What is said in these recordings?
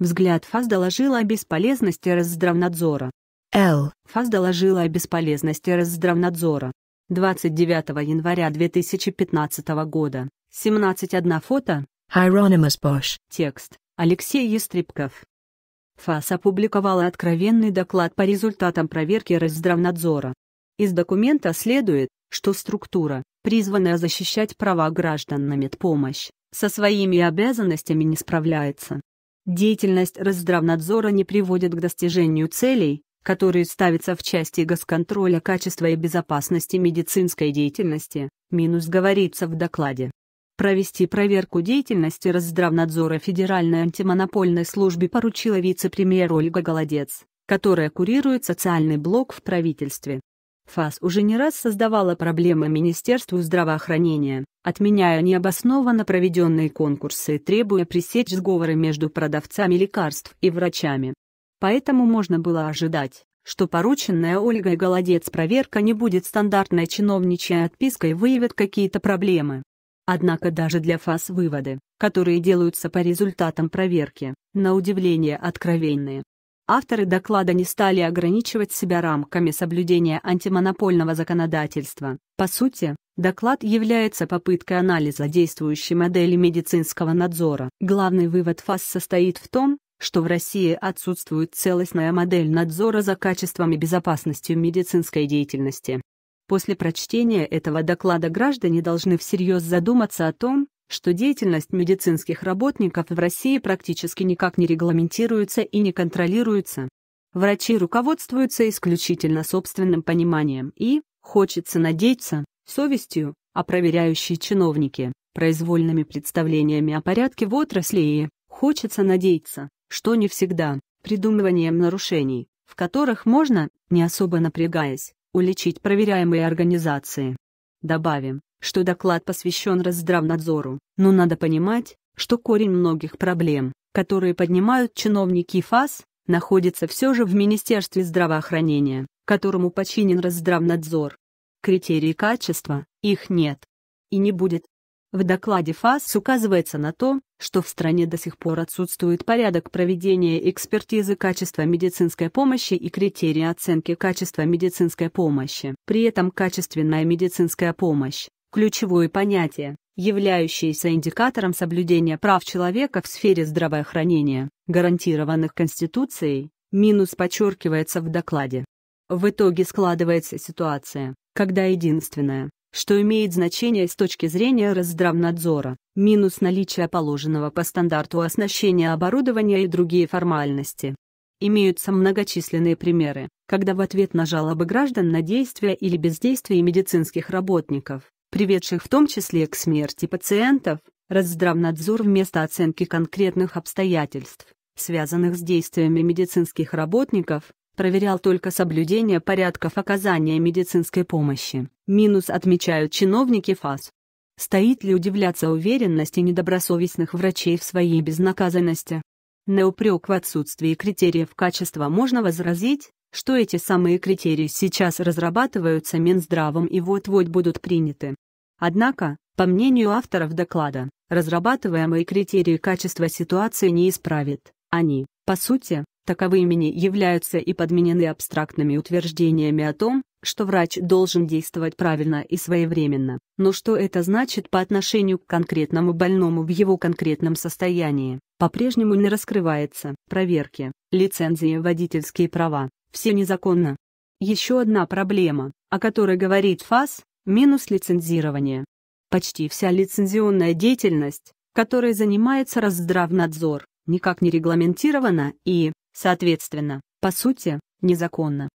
Взгляд Фаз доложила о бесполезности Росздравнадзора. Л. Фаз доложила о бесполезности Росздравнадзора. 29 января 2015 года. 17.1 фото. Hieronymus Bosch. Текст. Алексей Естребков. ФАС опубликовала откровенный доклад по результатам проверки Росздравнадзора. Из документа следует, что структура, призванная защищать права граждан на медпомощь, со своими обязанностями не справляется. Деятельность Росздравнадзора не приводит к достижению целей, которые ставятся в части госконтроля качества и безопасности медицинской деятельности, минус говорится в докладе. Провести проверку деятельности Росздравнадзора Федеральной антимонопольной службе поручила вице-премьер Ольга Голодец, которая курирует социальный блок в правительстве. ФАС уже не раз создавала проблемы Министерству здравоохранения, отменяя необоснованно проведенные конкурсы и требуя пресечь сговоры между продавцами лекарств и врачами. Поэтому можно было ожидать, что порученная Ольгой Голодец проверка не будет стандартной чиновничьей отпиской и выявит какие-то проблемы. Однако даже для ФАС выводы, которые делаются по результатам проверки, на удивление откровенные. Авторы доклада не стали ограничивать себя рамками соблюдения антимонопольного законодательства. По сути, доклад является попыткой анализа действующей модели медицинского надзора. Главный вывод ФАС состоит в том, что в России отсутствует целостная модель надзора за качеством и безопасностью медицинской деятельности. После прочтения этого доклада граждане должны всерьез задуматься о том, что деятельность медицинских работников в России практически никак не регламентируется и не контролируется. Врачи руководствуются исключительно собственным пониманием и, хочется надеяться, совестью, а проверяющие чиновники – произвольными представлениями о порядке в отрасли и, хочется надеяться, что не всегда, придумыванием нарушений, в которых можно, не особо напрягаясь, уличить проверяемые организации. Добавим, что доклад посвящен Росздравнадзору, но надо понимать, что корень многих проблем, которые поднимают чиновники ФАС, находится все же в Министерстве здравоохранения, которому подчинен Росздравнадзор. Критерии качества, их нет. И не будет. В докладе ФАС указывается на то, что в стране до сих пор отсутствует порядок проведения экспертизы качества медицинской помощи и критерии оценки качества медицинской помощи. При этом качественная медицинская помощь ключевое понятие, являющееся индикатором соблюдения прав человека в сфере здравоохранения, гарантированных Конституцией, минус подчеркивается в докладе. В итоге складывается ситуация, когда единственное, что имеет значение с точки зрения Росздравнадзора, минус наличие положенного по стандарту оснащения оборудования и другие формальности. Имеются многочисленные примеры, когда в ответ на жалобы граждан на действия или бездействие медицинских работников, приведших в том числе к смерти пациентов, Росздравнадзор вместо оценки конкретных обстоятельств, связанных с действиями медицинских работников, проверял только соблюдение порядков оказания медицинской помощи. Минус отмечают чиновники ФАС. Стоит ли удивляться уверенности недобросовестных врачей в своей безнаказанности? На упрек в отсутствии критериев качества можно возразить, что эти самые критерии сейчас разрабатываются Минздравом и вот-вот будут приняты. Однако, по мнению авторов доклада, разрабатываемые критерии качества ситуации не исправят. Они, по сути, таковыми не являются и подменены абстрактными утверждениями о том, что врач должен действовать правильно и своевременно, но что это значит по отношению к конкретному больному в его конкретном состоянии, по-прежнему не раскрывается. Проверки, лицензии, водительские права – все незаконно. Еще одна проблема, о которой говорит ФАС – минус лицензирование. Почти вся лицензионная деятельность, которой занимается Росздравнадзор, никак не регламентирована и, соответственно, по сути, незаконна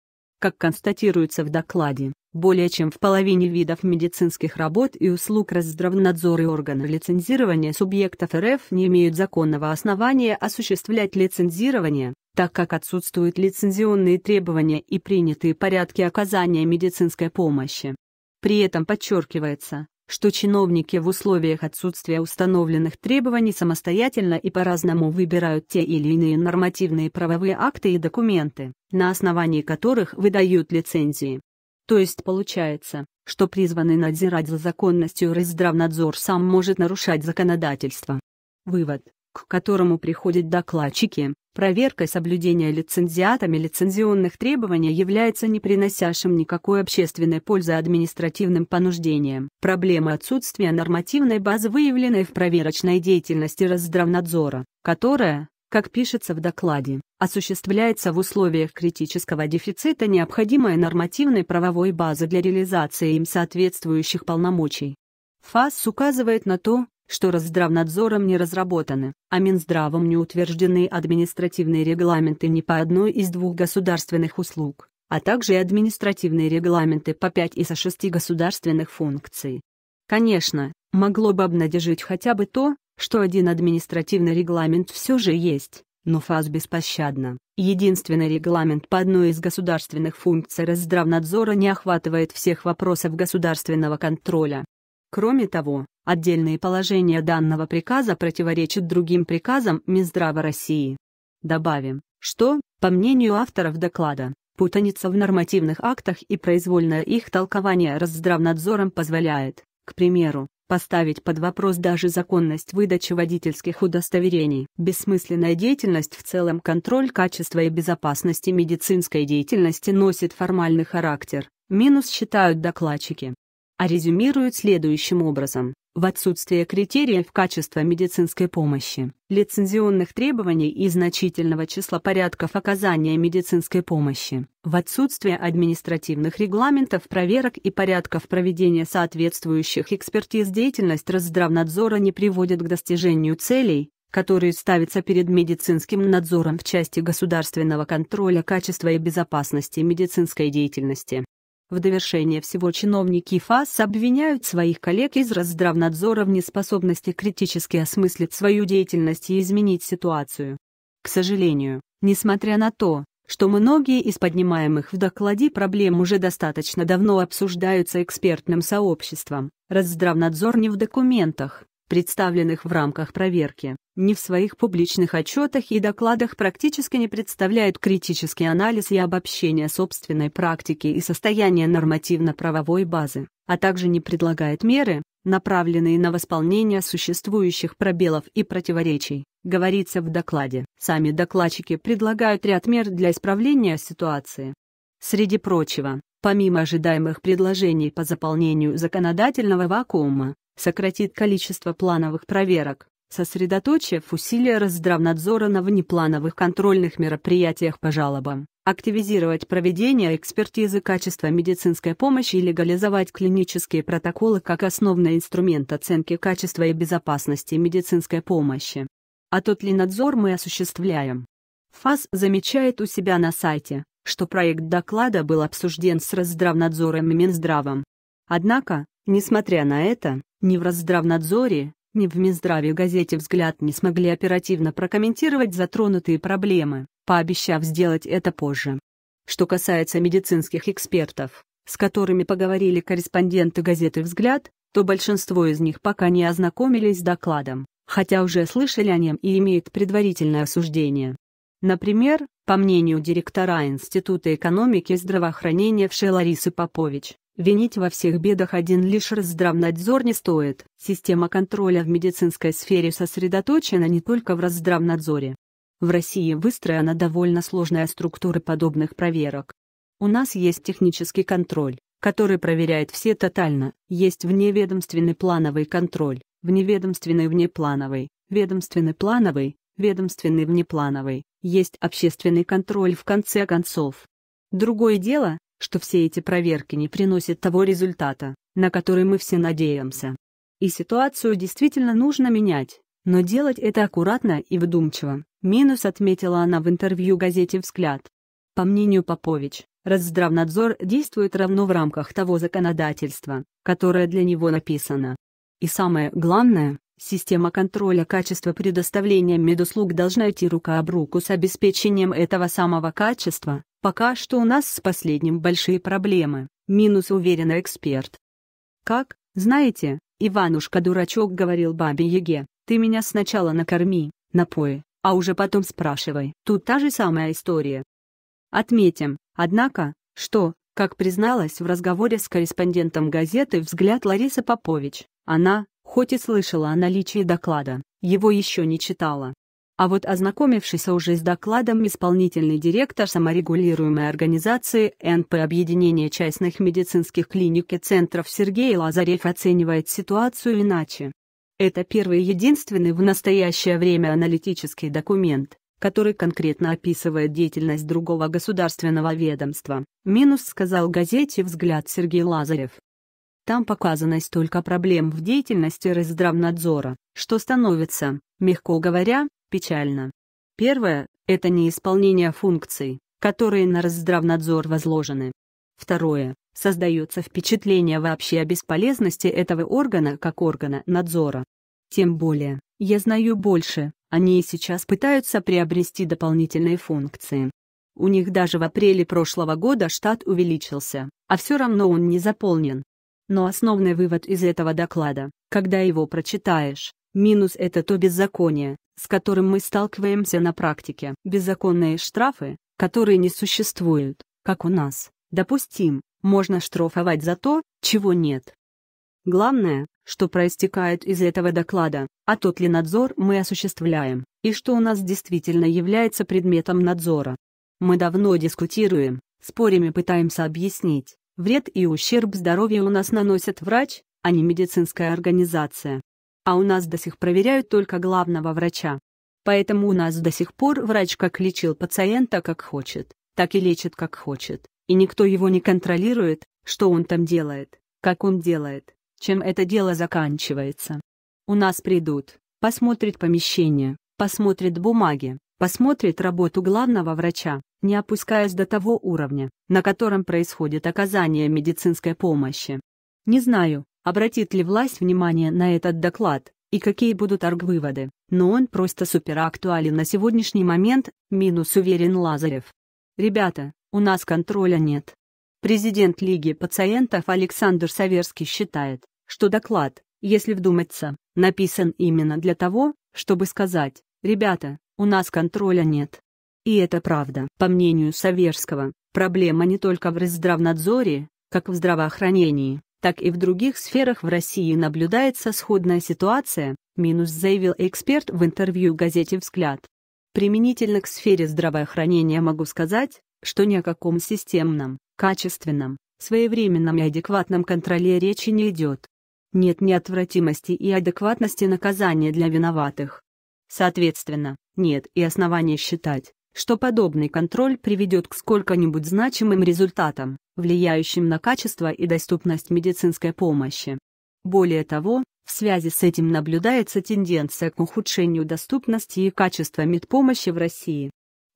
как констатируется в докладе, более чем в половине видов медицинских работ и услуг Росздравнадзор и органы лицензирования субъектов РФ не имеют законного основания осуществлять лицензирование, так как отсутствуют лицензионные требования и принятые порядки оказания медицинской помощи. При этом подчеркивается, что чиновники в условиях отсутствия установленных требований самостоятельно и по-разному выбирают те или иные нормативные правовые акты и документы, на основании которых выдают лицензии. То есть получается, что призванный надзирать за законностью Росздравнадзор сам может нарушать законодательство. Вывод к которому приходят докладчики, проверкой соблюдения лицензиатами лицензионных требований является не приносящим никакой общественной пользы административным понуждением. Проблема отсутствия нормативной базы выявленной в проверочной деятельности Росздравнадзора, которая, как пишется в докладе, осуществляется в условиях критического дефицита необходимой нормативной правовой базы для реализации им соответствующих полномочий. ФАС указывает на то, что Росздравнадзором не разработаны, а Минздравом не утверждены административные регламенты ни по одной из двух государственных услуг, а также и административные регламенты по 5 из 6 государственных функций. Конечно, могло бы обнадежить хотя бы то, что один административный регламент все же есть, но ФАС беспощадно. Единственный регламент по одной из государственных функций Росздравнадзора не охватывает всех вопросов государственного контроля. Кроме того, Отдельные положения данного приказа противоречат другим приказам Минздрава России. Добавим, что, по мнению авторов доклада, путаница в нормативных актах и произвольное их толкование Росздравнадзором позволяет, к примеру, поставить под вопрос даже законность выдачи водительских удостоверений. Бессмысленная деятельность в целом контроль качества и безопасности медицинской деятельности носит формальный характер, минус считают докладчики. А резюмируют следующим образом в отсутствие критериев качества медицинской помощи, лицензионных требований и значительного числа порядков оказания медицинской помощи, в отсутствие административных регламентов проверок и порядков проведения соответствующих экспертиз деятельность Росздравнадзора не приводит к достижению целей, которые ставятся перед медицинским надзором в части государственного контроля качества и безопасности медицинской деятельности. В довершение всего чиновники ФАС обвиняют своих коллег из Росздравнадзора в неспособности критически осмыслить свою деятельность и изменить ситуацию. К сожалению, несмотря на то, что многие из поднимаемых в докладе проблем уже достаточно давно обсуждаются экспертным сообществом, Росздравнадзор не в документах, представленных в рамках проверки, ни в своих публичных отчетах и докладах практически не представляют критический анализ и обобщение собственной практики и состояния нормативно-правовой базы, а также не предлагает меры, направленные на восполнение существующих пробелов и противоречий, говорится в докладе. Сами докладчики предлагают ряд мер для исправления ситуации. Среди прочего, помимо ожидаемых предложений по заполнению законодательного вакуума, сократит количество плановых проверок, сосредоточив усилия Росздравнадзора на внеплановых контрольных мероприятиях по жалобам, активизировать проведение экспертизы качества медицинской помощи и легализовать клинические протоколы как основный инструмент оценки качества и безопасности медицинской помощи. А тот ли надзор мы осуществляем? ФАС замечает у себя на сайте, что проект доклада был обсужден с Росздравнадзором и Минздравом. Однако, Несмотря на это, ни в Разздравнадзоре, ни в Минздраве газете «Взгляд» не смогли оперативно прокомментировать затронутые проблемы, пообещав сделать это позже. Что касается медицинских экспертов, с которыми поговорили корреспонденты газеты «Взгляд», то большинство из них пока не ознакомились с докладом, хотя уже слышали о нем и имеют предварительное осуждение. Например, по мнению директора Института экономики и здравоохранения в Шеларисы Попович, Винить во всех бедах один лишь раздравнадзор не стоит. Система контроля в медицинской сфере сосредоточена не только в раздравнадзоре. В России выстроена довольно сложная структура подобных проверок. У нас есть технический контроль, который проверяет все тотально, есть вневедомственный плановый контроль, вневедомственный внеплановый, ведомственный плановый, ведомственный внеплановый, есть общественный контроль в конце концов. Другое дело, что все эти проверки не приносят того результата, на который мы все надеемся. И ситуацию действительно нужно менять, но делать это аккуратно и вдумчиво. Минус отметила она в интервью газете «Взгляд». По мнению Попович, Росздравнадзор действует равно в рамках того законодательства, которое для него написано. И самое главное, система контроля качества предоставления медуслуг должна идти рука об руку с обеспечением этого самого качества, Пока что у нас с последним большие проблемы, минус уверенно эксперт. Как, знаете, Иванушка-дурачок говорил бабе-яге, ты меня сначала накорми, напои, а уже потом спрашивай. Тут та же самая история. Отметим, однако, что, как призналась в разговоре с корреспондентом газеты «Взгляд» Лариса Попович, она, хоть и слышала о наличии доклада, его еще не читала. А вот ознакомившийся уже с докладом исполнительный директор саморегулируемой организации НП Объединения частных медицинских клиник и центров Сергей Лазарев оценивает ситуацию иначе. Это первый и единственный в настоящее время аналитический документ, который конкретно описывает деятельность другого государственного ведомства, минус сказал газете «Взгляд» Сергей Лазарев. Там показано столько проблем в деятельности Росздравнадзора, что становится, мягко говоря, печально. Первое – это неисполнение функций, которые на Росздравнадзор возложены. Второе – создается впечатление вообще о бесполезности этого органа как органа надзора. Тем более, я знаю больше, они и сейчас пытаются приобрести дополнительные функции. У них даже в апреле прошлого года штат увеличился, а все равно он не заполнен. Но основной вывод из этого доклада, когда его прочитаешь, Минус это то беззаконие, с которым мы сталкиваемся на практике. Беззаконные штрафы, которые не существуют, как у нас. Допустим, можно штрафовать за то, чего нет. Главное, что проистекает из этого доклада, а тот ли надзор мы осуществляем, и что у нас действительно является предметом надзора. Мы давно дискутируем, спорим и пытаемся объяснить, вред и ущерб здоровью у нас наносят врач, а не медицинская организация а у нас до сих проверяют только главного врача. Поэтому у нас до сих пор врач как лечил пациента как хочет, так и лечит как хочет, и никто его не контролирует, что он там делает, как он делает, чем это дело заканчивается. У нас придут, посмотрят помещение, посмотрят бумаги, посмотрят работу главного врача, не опускаясь до того уровня, на котором происходит оказание медицинской помощи. Не знаю, обратит ли власть внимание на этот доклад и какие будут выводы? но он просто суперактуален на сегодняшний момент, минус уверен Лазарев. Ребята, у нас контроля нет. Президент Лиги пациентов Александр Саверский считает, что доклад, если вдуматься, написан именно для того, чтобы сказать, ребята, у нас контроля нет. И это правда. По мнению Саверского, проблема не только в Росздравнадзоре, как в здравоохранении, так и в других сферах в России наблюдается сходная ситуация, минус заявил эксперт в интервью газете «Взгляд». Применительно к сфере здравоохранения могу сказать, что ни о каком системном, качественном, своевременном и адекватном контроле речи не идет. Нет неотвратимости и адекватности наказания для виноватых. Соответственно, нет и основания считать, что подобный контроль приведет к сколько-нибудь значимым результатам, влияющим на качество и доступность медицинской помощи. Более того, в связи с этим наблюдается тенденция к ухудшению доступности и качества медпомощи в России.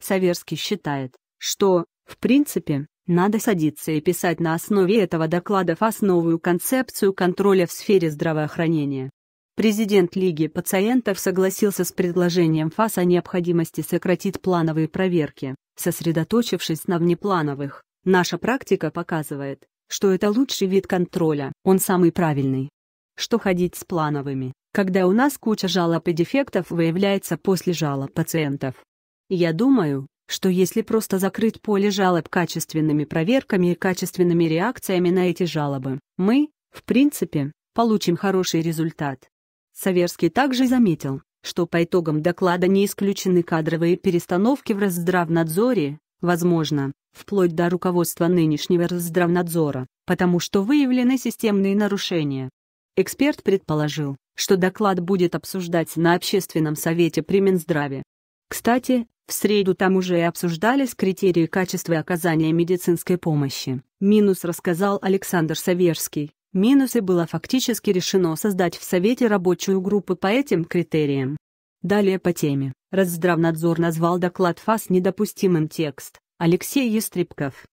Саверский считает, что, в принципе, надо садиться и писать на основе этого доклада в основу концепцию контроля в сфере здравоохранения. Президент Лиги пациентов согласился с предложением ФАС о необходимости сократить плановые проверки, сосредоточившись на внеплановых. Наша практика показывает, что это лучший вид контроля, он самый правильный. Что ходить с плановыми, когда у нас куча жалоб и дефектов выявляется после жалоб пациентов? Я думаю, что если просто закрыть поле жалоб качественными проверками и качественными реакциями на эти жалобы, мы, в принципе, получим хороший результат. Саверский также заметил, что по итогам доклада не исключены кадровые перестановки в Росздравнадзоре, возможно, вплоть до руководства нынешнего Росздравнадзора, потому что выявлены системные нарушения. Эксперт предположил, что доклад будет обсуждать на общественном совете при Минздраве. Кстати, в среду там уже и обсуждались критерии качества оказания медицинской помощи. Минус рассказал Александр Саверский. Минусы было фактически решено создать в Совете рабочую группу по этим критериям. Далее по теме. Раздравнадзор назвал доклад ФАС недопустимым текст. Алексей Естребков.